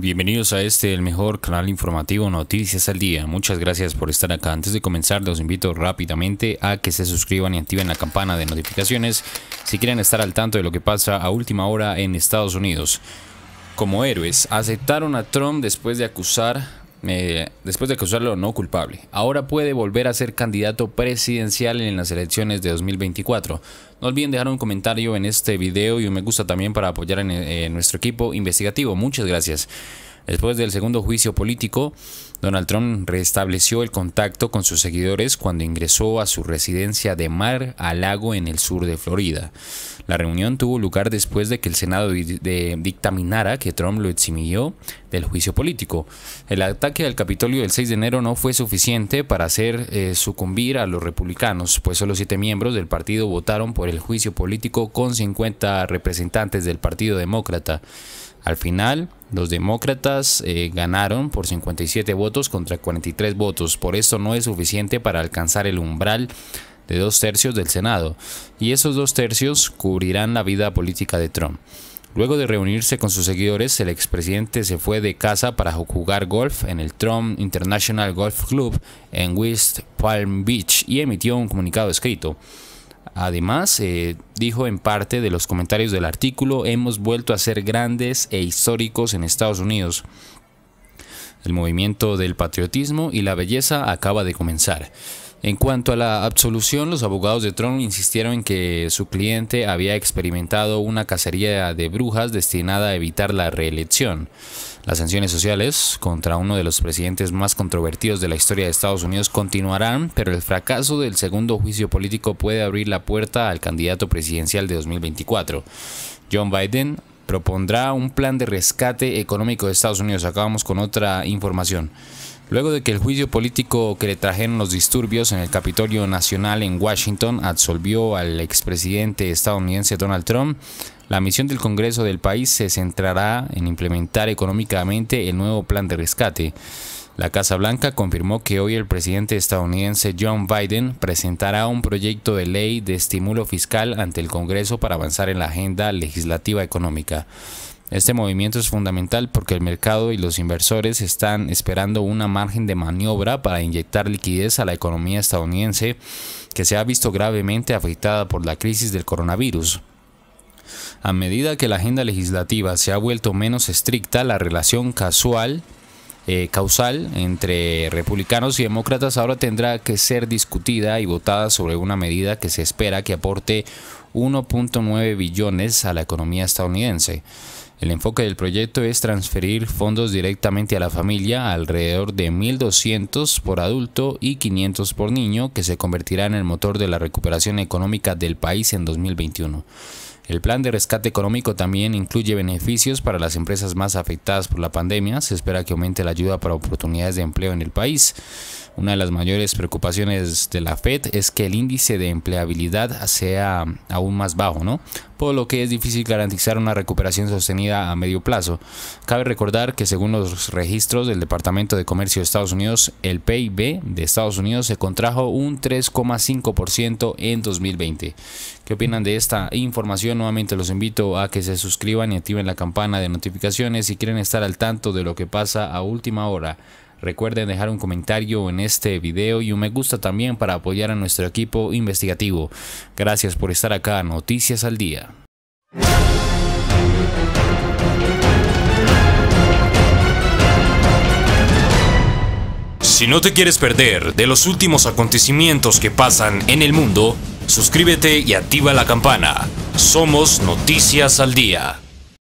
Bienvenidos a este, el mejor canal informativo Noticias al Día. Muchas gracias por estar acá. Antes de comenzar, los invito rápidamente a que se suscriban y activen la campana de notificaciones si quieren estar al tanto de lo que pasa a última hora en Estados Unidos. Como héroes, aceptaron a Trump después de acusar después de acusarlo no culpable. Ahora puede volver a ser candidato presidencial en las elecciones de 2024. No olviden dejar un comentario en este video y un me gusta también para apoyar en eh, nuestro equipo investigativo. Muchas gracias. Después del segundo juicio político, Donald Trump restableció el contacto con sus seguidores cuando ingresó a su residencia de Mar a Lago en el sur de Florida. La reunión tuvo lugar después de que el Senado dictaminara que Trump lo eximió del juicio político. El ataque al Capitolio del 6 de enero no fue suficiente para hacer eh, sucumbir a los republicanos, pues solo siete miembros del partido votaron por el juicio político con 50 representantes del Partido Demócrata. Al final, los demócratas eh, ganaron por 57 votos contra 43 votos. Por esto no es suficiente para alcanzar el umbral de dos tercios del Senado, y esos dos tercios cubrirán la vida política de Trump. Luego de reunirse con sus seguidores, el expresidente se fue de casa para jugar golf en el Trump International Golf Club en West Palm Beach y emitió un comunicado escrito. Además, eh, dijo en parte de los comentarios del artículo, hemos vuelto a ser grandes e históricos en Estados Unidos. El movimiento del patriotismo y la belleza acaba de comenzar. En cuanto a la absolución, los abogados de Trump insistieron en que su cliente había experimentado una cacería de brujas destinada a evitar la reelección. Las sanciones sociales contra uno de los presidentes más controvertidos de la historia de Estados Unidos continuarán, pero el fracaso del segundo juicio político puede abrir la puerta al candidato presidencial de 2024. John Biden propondrá un plan de rescate económico de Estados Unidos. Acabamos con otra información luego de que el juicio político que le trajeron los disturbios en el Capitolio Nacional en Washington absolvió al expresidente estadounidense Donald Trump, la misión del Congreso del país se centrará en implementar económicamente el nuevo plan de rescate. La Casa Blanca confirmó que hoy el presidente estadounidense John Biden presentará un proyecto de ley de estímulo fiscal ante el Congreso para avanzar en la agenda legislativa económica. Este movimiento es fundamental porque el mercado y los inversores están esperando una margen de maniobra para inyectar liquidez a la economía estadounidense que se ha visto gravemente afectada por la crisis del coronavirus. A medida que la agenda legislativa se ha vuelto menos estricta, la relación casual eh, causal entre republicanos y demócratas ahora tendrá que ser discutida y votada sobre una medida que se espera que aporte 1.9 billones a la economía estadounidense. El enfoque del proyecto es transferir fondos directamente a la familia, alrededor de 1.200 por adulto y 500 por niño, que se convertirá en el motor de la recuperación económica del país en 2021. El plan de rescate económico también incluye beneficios para las empresas más afectadas por la pandemia. Se espera que aumente la ayuda para oportunidades de empleo en el país. Una de las mayores preocupaciones de la Fed es que el índice de empleabilidad sea aún más bajo, ¿no? Por lo que es difícil garantizar una recuperación sostenida a medio plazo. Cabe recordar que según los registros del Departamento de Comercio de Estados Unidos, el PIB de Estados Unidos se contrajo un 3,5% en 2020. ¿Qué opinan de esta información? Nuevamente los invito a que se suscriban y activen la campana de notificaciones si quieren estar al tanto de lo que pasa a última hora. Recuerden dejar un comentario en este video y un me gusta también para apoyar a nuestro equipo investigativo. Gracias por estar acá, Noticias al Día. Si no te quieres perder de los últimos acontecimientos que pasan en el mundo, suscríbete y activa la campana. Somos Noticias al Día.